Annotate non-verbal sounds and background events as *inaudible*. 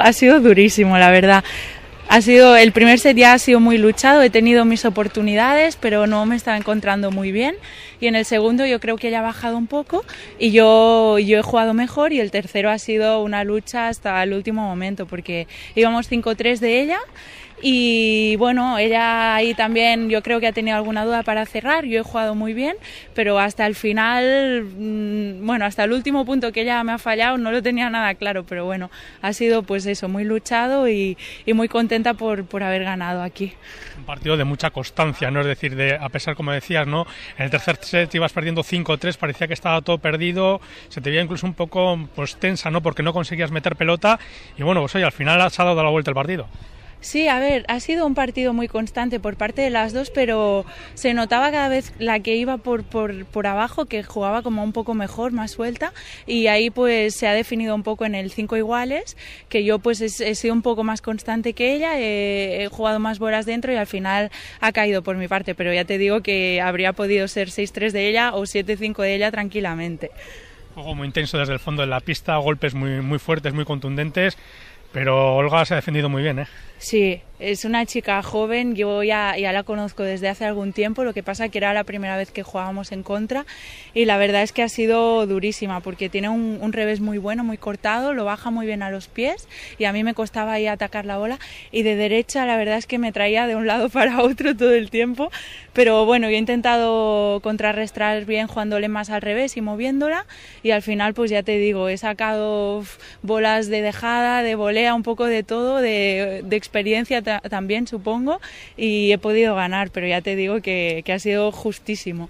Ha sido durísimo, la verdad. Ha sido el primer set ya ha sido muy luchado, he tenido mis oportunidades, pero no me estaba encontrando muy bien y en el segundo yo creo que haya ha bajado un poco y yo yo he jugado mejor y el tercero ha sido una lucha hasta el último momento porque íbamos 5-3 de ella y bueno, ella ahí también yo creo que ha tenido alguna duda para cerrar. Yo he jugado muy bien, pero hasta el final, mm, bueno, hasta el último punto que ella me ha fallado no lo tenía nada claro, pero bueno, ha sido pues eso, muy luchado y, muy contenta por, haber ganado aquí. Un partido de mucha constancia, ¿no? Es decir, de, a pesar, como decías, ¿no? En el tercer set ibas perdiendo 5-3, parecía que estaba todo perdido, se te veía incluso un poco pues tensa, ¿no? Porque no conseguías meter pelota y bueno, pues hoy al final has dado la vuelta el partido. Sí, a ver, ha sido un partido muy constante por parte de las dos, pero se notaba cada vez la que iba por, abajo, que jugaba como un poco mejor, más suelta, y ahí pues se ha definido un poco en el cinco iguales, que yo pues he, sido un poco más constante que ella, he, jugado más bolas dentro y al final ha caído por mi parte, pero ya te digo que habría podido ser 6-3 de ella o 7-5 de ella tranquilamente. Juego muy intenso desde el fondo de la pista, golpes muy, muy fuertes, muy contundentes pero Olga se ha defendido muy bien, ¿eh? Sí, es una chica joven, yo ya, la conozco desde hace algún tiempo, lo que pasa que era la primera vez que jugábamos en contra y la verdad es que ha sido durísima porque tiene un, revés muy bueno, muy cortado, lo baja muy bien a los pies y a mí me costaba ahí atacar la bola y de derecha la verdad es que me traía de un lado *laughs* para otro todo el tiempo, pero bueno, yo he intentado contrarrestar bien jugándole más al revés y moviéndola y al final pues ya te digo, he sacado bolas de dejada, de volea, un poco de todo, de, experiencia también supongo, y he podido ganar, pero ya te digo que ha sido justísimo.